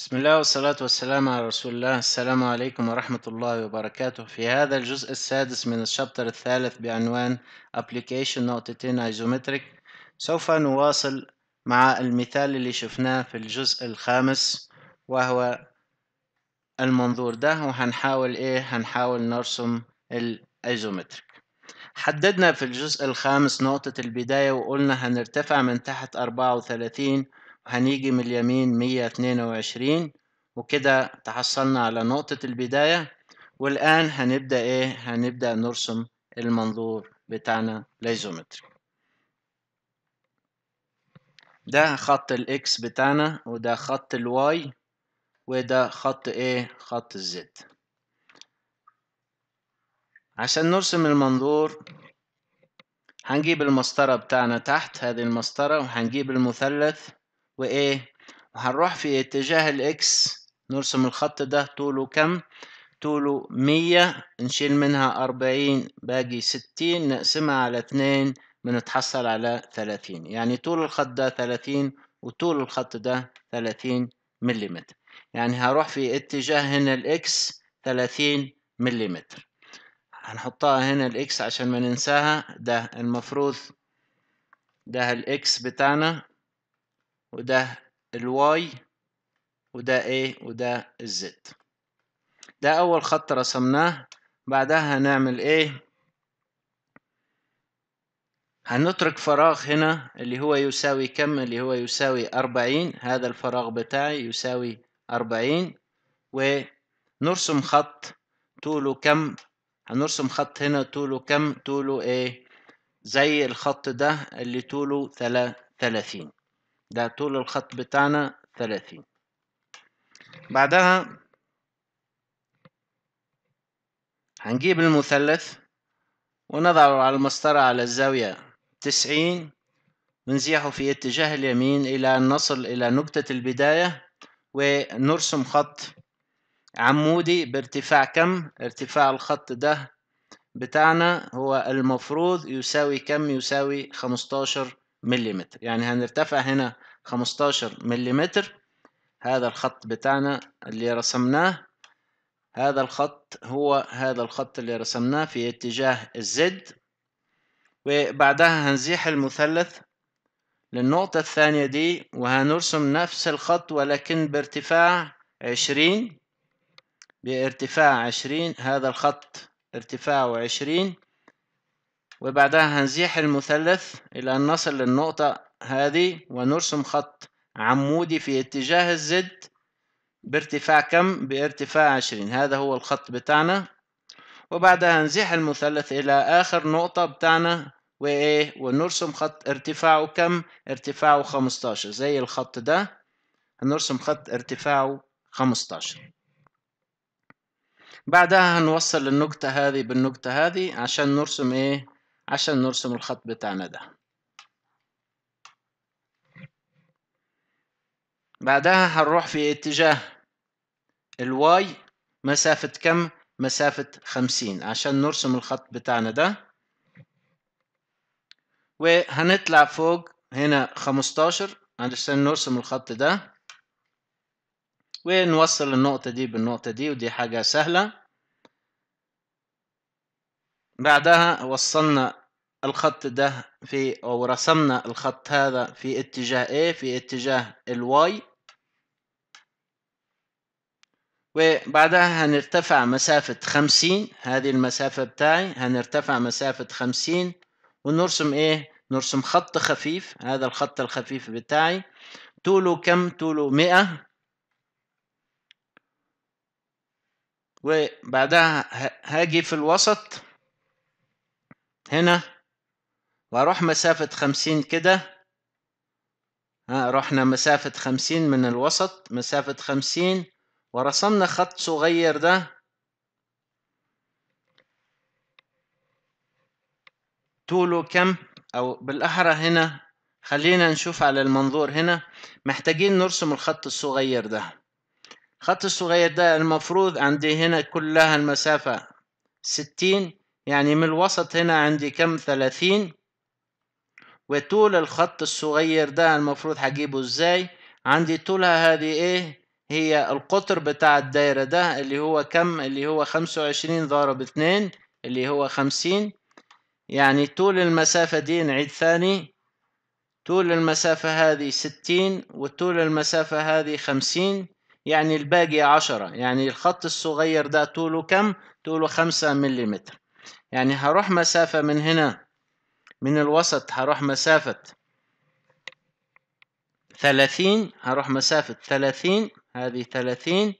بسم الله والصلاة والسلام على رسول الله السلام عليكم ورحمة الله وبركاته في هذا الجزء السادس من الشابتر الثالث بعنوان Application نقطتين Isometric سوف نواصل مع المثال اللي شفناه في الجزء الخامس وهو المنظور ده وهنحاول ايه هنحاول نرسم الايزومتريك حددنا في الجزء الخامس نقطة البداية وقلنا هنرتفع من تحت أربعة وثلاثين هنيجي من اليمين 122 وكده تحصلنا على نقطة البداية والآن هنبدأ إيه؟ هنبدأ نرسم المنظور بتاعنا ليزومتري ده خط الإكس بتاعنا وده خط الواي وده خط إيه؟ خط الزد عشان نرسم المنظور هنجيب المسطرة بتاعنا تحت هذه المسطرة وهنجيب المثلث وايه وهنروح في اتجاه الاكس نرسم الخط ده طوله كم طوله مية نشيل منها أربعين باقي ستين نقسمها على اتنين بنتحصل على ثلاثين يعني طول الخط ده ثلاثين وطول الخط ده ثلاثين مليمتر يعني هروح في اتجاه هنا الاكس ثلاثين مليمتر هنحطها هنا الاكس عشان ما ننساها ده المفروض ده الاكس بتاعنا وده الواي وده ايه وده الزد ده اول خط رسمناه بعدها هنعمل ايه هنترك فراغ هنا اللي هو يساوي كم اللي هو يساوي أربعين هذا الفراغ بتاعي يساوي أربعين ونرسم خط طوله كم هنرسم خط هنا طوله كم طوله ايه زي الخط ده اللي طوله ثلاثين ده طول الخط بتاعنا ثلاثين بعدها هنجيب المثلث ونضعه على المسطرة على الزاوية تسعين ونزيحه في اتجاه اليمين إلى أن نصل إلى نقطة البداية ونرسم خط عمودي بارتفاع كم ارتفاع الخط ده بتاعنا هو المفروض يساوي كم يساوي خمستاشر ملم يعني هنرتفع هنا 15 ملم هذا الخط بتاعنا اللي رسمناه هذا الخط هو هذا الخط اللي رسمناه في اتجاه الزد وبعدها هنزيح المثلث للنقطة الثانية دي وهنرسم نفس الخط ولكن بارتفاع عشرين بارتفاع عشرين هذا الخط ارتفاعه عشرين وبعدها هنزيح المثلث إلى أن نصل للنقطة هذه ونرسم خط عمودي في اتجاه الزد بارتفاع كم بارتفاع عشرين هذا هو الخط بتاعنا وبعدها نزيح المثلث إلى آخر نقطة بتاعنا وإيه ونرسم خط ارتفاعه كم ارتفاعه خمستاشر زي الخط ده هنرسم خط ارتفاعه خمستاشر بعدها هنوصل النقطة هذه بالنقطة هذه عشان نرسم ايه عشان نرسم الخط بتاعنا ده بعدها هنروح في اتجاه الواي مسافة كم؟ مسافة خمسين عشان نرسم الخط بتاعنا ده وهنطلع فوق هنا خمستاشر علشان نرسم الخط ده ونوصل النقطة دي بالنقطة دي ودي حاجة سهلة بعدها وصلنا الخط ده في أو رسمنا الخط هذا في اتجاه A في اتجاه الواي وبعدها هنرتفع مسافة خمسين هذه المسافة بتاعي هنرتفع مسافة خمسين ونرسم ايه نرسم خط خفيف هذا الخط الخفيف بتاعي طوله كم طوله مئة وبعدها هاجي في الوسط هنا واروح مسافة خمسين كده ها رحنا مسافة خمسين من الوسط مسافة خمسين ورسمنا خط صغير ده طوله كم او بالاحرى هنا خلينا نشوف على المنظور هنا محتاجين نرسم الخط الصغير ده الخط الصغير ده المفروض عندي هنا كلها المسافة ستين يعني من الوسط هنا عندي كم ثلاثين وطول الخط الصغير ده المفروض هجيبه ازاي عندي طولها هذه ايه هي القطر بتاع الدايرة ده اللي هو كم اللي هو خمسة وعشرين ضرب اتنين اللي هو خمسين يعني طول المسافة دي نعيد ثاني طول المسافة هذه ستين وطول المسافة هذه خمسين يعني الباقي عشرة يعني الخط الصغير ده طوله كم طوله خمسة مليمتر يعني هروح مسافة من هنا من الوسط هروح مسافة ثلاثين هروح مسافة ثلاثين هذه ثلاثين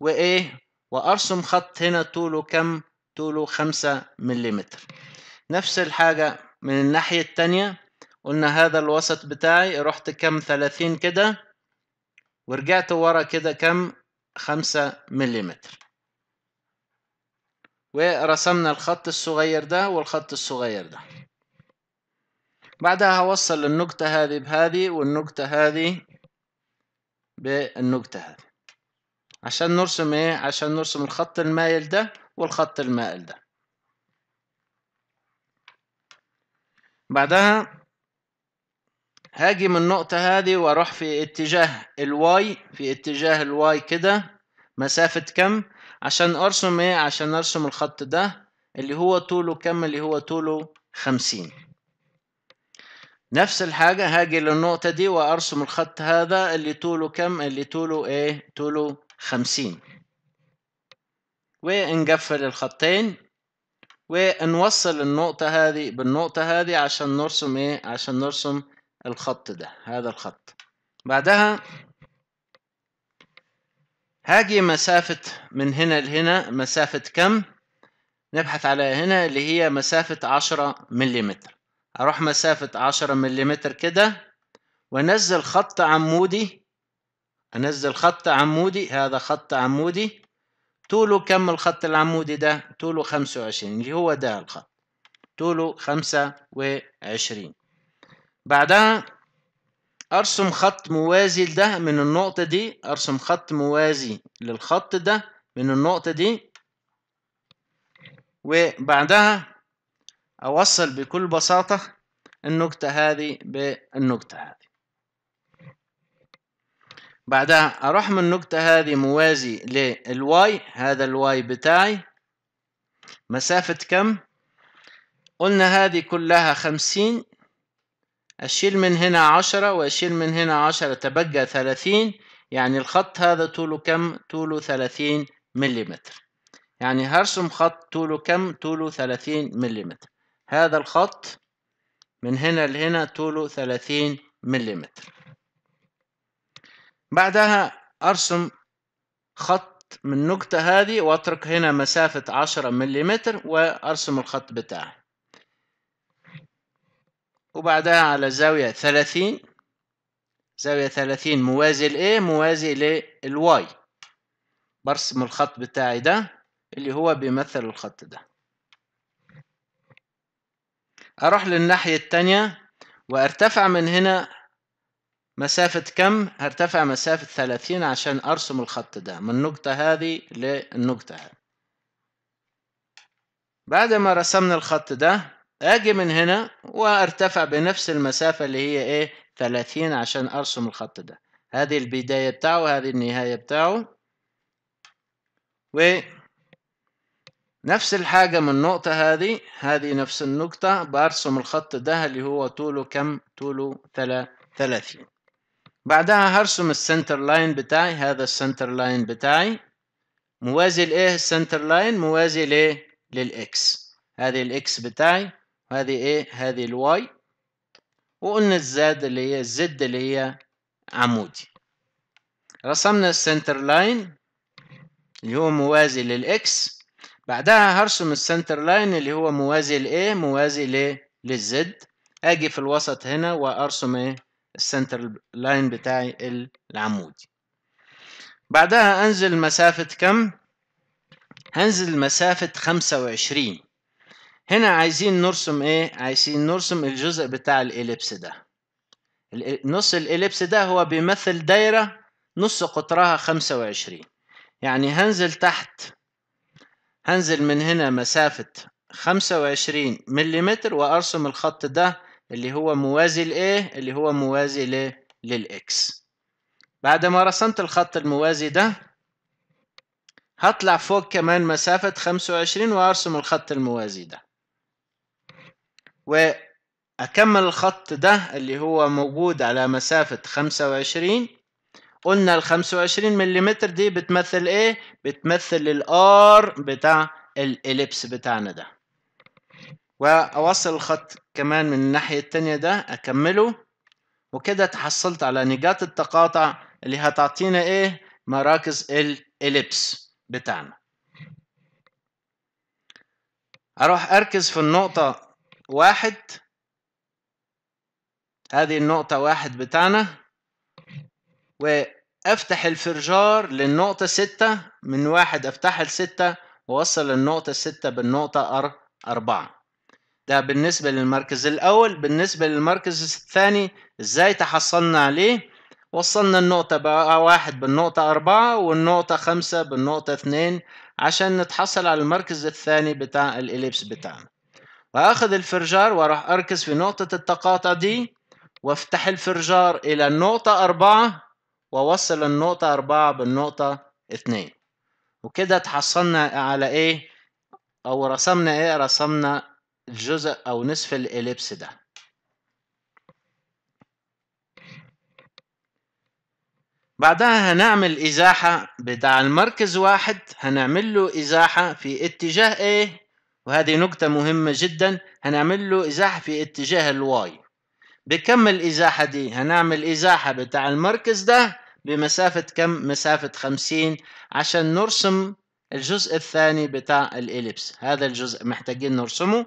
وإيه وأرسم خط هنا طوله كم طوله خمسة مليمتر نفس الحاجة من الناحية التانية قلنا هذا الوسط بتاعي رحت كم ثلاثين كده ورجعت ورا كده كم خمسة مليمتر ورسمنا الخط الصغير ده والخط الصغير ده بعدها هوصل النقطة هذه بهذه والنقطة هذه بالنكتة هذه عشان نرسم ايه عشان نرسم الخط المايل ده والخط المائل ده بعدها هاجي من النقطة هذه واروح في اتجاه الواي في اتجاه الواي كده مسافة كم عشان ارسم ايه عشان ارسم الخط ده اللي هو طوله كم اللي هو طوله خمسين نفس الحاجة هاجي للنقطة دي وأرسم الخط هذا اللي طوله كم اللي طوله إيه طوله خمسين ونقفل الخطين ونوصل النقطة هذه بالنقطة هذه عشان نرسم إيه عشان نرسم الخط ده هذا الخط بعدها هاجي مسافة من هنا لهنا مسافة كم نبحث عليها هنا اللي هي مسافة عشرة مليمتر اروح مسافة عشرة مليمتر كده وانزل خط عمودي انزل خط عمودي هذا خط عمودي طوله كم الخط العمودي ده طوله خمسة وعشرين اللي هو ده الخط طوله خمسة وعشرين بعدها ارسم خط موازي لده من النقطة دي ارسم خط موازي للخط ده من النقطة دي وبعدها أوصل بكل بساطة النقطة هذه بالنقطة هذه بعدها أروح من النقطة هذه موازي للواي هذا الواي بتاعي مسافة كم قلنا هذه كلها خمسين أشيل من هنا عشرة وأشيل من هنا عشرة تبقى ثلاثين يعني الخط هذا طوله كم طوله ثلاثين مليمتر يعني هرسم خط طوله كم طوله ثلاثين مليمتر هذا الخط من هنا لهنا طوله 30 ملم بعدها أرسم خط من النقطة هذه وأترك هنا مسافة 10 ملم وأرسم الخط بتاعه وبعدها على زاوية 30 زاوية 30 موازي لـ لإيه؟ موازي للواي برسم الخط بتاعي ده اللي هو بيمثل الخط ده أروح للناحية التانية وأرتفع من هنا مسافة كم؟ هرتفع مسافة 30 عشان أرسم الخط ده من النقطة هذه للنقطة بعد ما رسمنا الخط ده أجي من هنا وأرتفع بنفس المسافة اللي هي إيه 30 عشان أرسم الخط ده هذه البداية بتاعه هذه النهاية بتاعه و نفس الحاجة من النقطة هذه هذه نفس النقطة برسم الخط ده اللي هو طوله كم طوله ثلاثين بعدها هرسم السنتر لاين بتاعي هذا السنتر لاين بتاعي موازي لايه السنتر لاين موازي لايه للاكس هذه الاكس بتاعي هذه ايه هذه الواي وقلنا الزاد اللي هي الزد اللي هي عمودي رسمنا السنتر لاين اللي هو موازي للاكس بعدها هرسم السنتر لاين اللي هو موازي لايه موازي لايه للزد اجي في الوسط هنا وارسم ايه السنتر لاين بتاعي العمودي بعدها انزل مسافة كم هنزل مسافة خمسة وعشرين هنا عايزين نرسم ايه عايزين نرسم الجزء بتاع الاليبس ده نص الاليبس ده هو بيمثل دايرة نص قطرها خمسة وعشرين يعني هنزل تحت هنزل من هنا مسافة خمسة وعشرين وارسم الخط ده اللي هو موازي لايه اللي هو موازي لايه للاكس بعد ما رسمت الخط الموازي ده هطلع فوق كمان مسافة خمسة وعشرين وارسم الخط الموازي ده واكمل الخط ده اللي هو موجود على مسافة خمسة وعشرين قلنا ال 25 ملم دي بتمثل ايه؟ بتمثل الار بتاع الاليبس بتاعنا ده واوصل الخط كمان من الناحية التانية ده اكمله وكده تحصلت على نقاط التقاطع اللي هتعطينا ايه؟ مراكز الاليبس بتاعنا اروح اركز في النقطة واحد هذه النقطة واحد بتاعنا افتح الفرجار للنقطة ستة من واحد افتحها لستة ووصل النقطة ستة بالنقطة أر أربعة ده بالنسبة للمركز الأول بالنسبة للمركز الثاني ازاي تحصلنا عليه وصلنا النقطة بقى واحد بالنقطة أربعة والنقطة خمسة بالنقطة اثنين عشان نتحصل على المركز الثاني بتاع الإليبس بتاعنا واخذ الفرجار واروح أركز في نقطة التقاطع دي وافتح الفرجار إلى النقطة أربعة وأوصل النقطة أربعة بالنقطة اتنين وكده تحصلنا على إيه أو رسمنا إيه رسمنا الجزء أو نصف الإليبس ده بعدها هنعمل إزاحة بتاع المركز واحد هنعمل له إزاحة في اتجاه إيه وهذه نقطة مهمة جدا هنعمل له إزاحة في اتجاه الواي بكم الإزاحة دي هنعمل إزاحة بتاع المركز ده بمسافة كم؟ مسافة خمسين عشان نرسم الجزء الثاني بتاع الإليبس هذا الجزء محتاجين نرسمه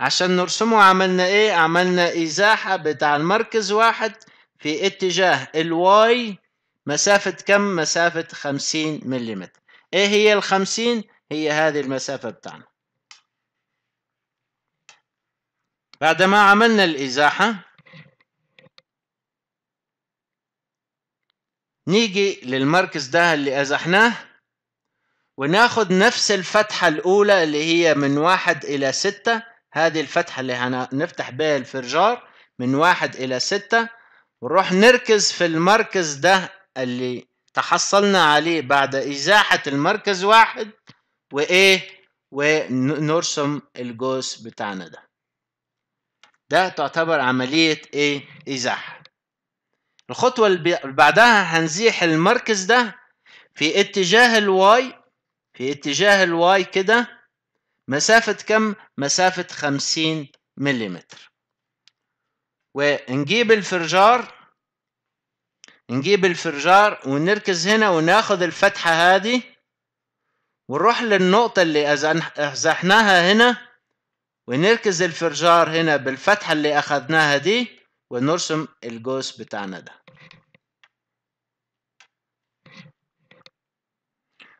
عشان نرسمه عملنا إيه؟ عملنا إزاحة بتاع المركز واحد في اتجاه الواي مسافة كم؟ مسافة خمسين ملم إيه هي الخمسين؟ هي هذه المسافة بتاعنا بعد ما عملنا الإزاحة نيجي للمركز ده اللي أزحناه وناخد نفس الفتحة الأولى اللي هي من واحد إلى ستة هذه الفتحة اللي هنفتح بها الفرجار من واحد إلى ستة ونروح نركز في المركز ده اللي تحصلنا عليه بعد إزاحة المركز واحد وإيه ونرسم الجوس بتاعنا ده ده تعتبر عملية إيه إزاحة الخطوة اللي بعدها هنزيح المركز ده في اتجاه الواي في اتجاه الواي كده مسافة كم؟ مسافة خمسين مليمتر ونجيب الفرجار نجيب الفرجار ونركز هنا وناخد الفتحة هذه ونروح للنقطة اللي أزحناها هنا ونركز الفرجار هنا بالفتحة اللي أخذناها دي ونرسم الجوز بتاعنا ده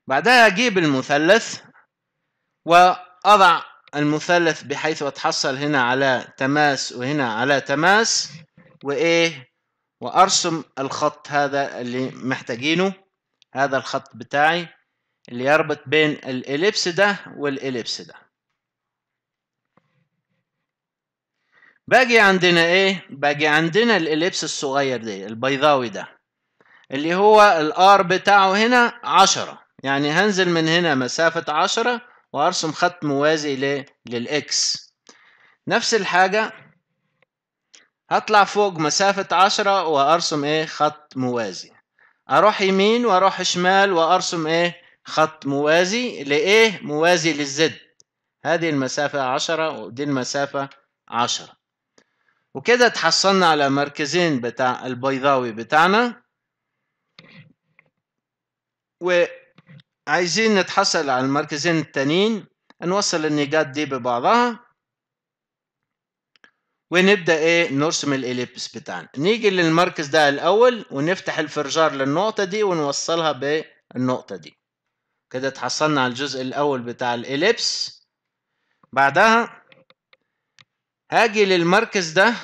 بعدها أجيب المثلث وأضع المثلث بحيث أتحصل هنا على تماس وهنا على تماس وإيه وأرسم الخط هذا اللي محتاجينه هذا الخط بتاعي اللي يربط بين الإليبس ده والإليبس ده باجي عندنا ايه باجي عندنا الاليبس الصغير ده البيضاوي ده اللي هو الار بتاعه هنا عشرة يعني هنزل من هنا مسافة عشرة وارسم خط موازي للاكس نفس الحاجة هطلع فوق مسافة عشرة وارسم ايه خط موازي اروح يمين واروح شمال وارسم ايه خط موازي لايه موازي للزد هذه المسافة عشرة ودي المسافة عشرة وكده تحصلنا على مركزين بتاع البيضاوي بتاعنا وعايزين نتحصل على المركزين التانيين نوصل النقاط دي ببعضها ونبدأ ايه نرسم الإليبس بتاعنا نيجي للمركز ده الأول ونفتح الفرجار للنقطة دي ونوصلها بالنقطة دي كده تحصلنا على الجزء الأول بتاع الإليبس بعدها هاجي للمركز ده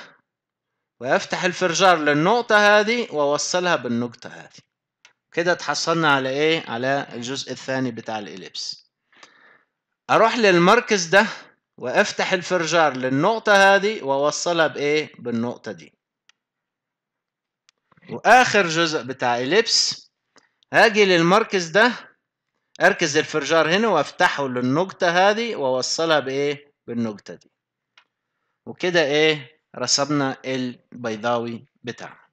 وافتح الفرجار للنقطة هذه واوصلها بالنقطة هذه كده اتحصلنا على ايه على الجزء الثاني بتاع الاليبس اروح للمركز ده وافتح الفرجار للنقطة هذه واوصلها بايه بالنقطة دي واخر جزء بتاع اليبس هاجي للمركز ده اركز الفرجار هنا وافتحه للنقطة هذه واوصلها بايه بالنقطة دي وكده ايه رسمنا البيضاوي بتاعنا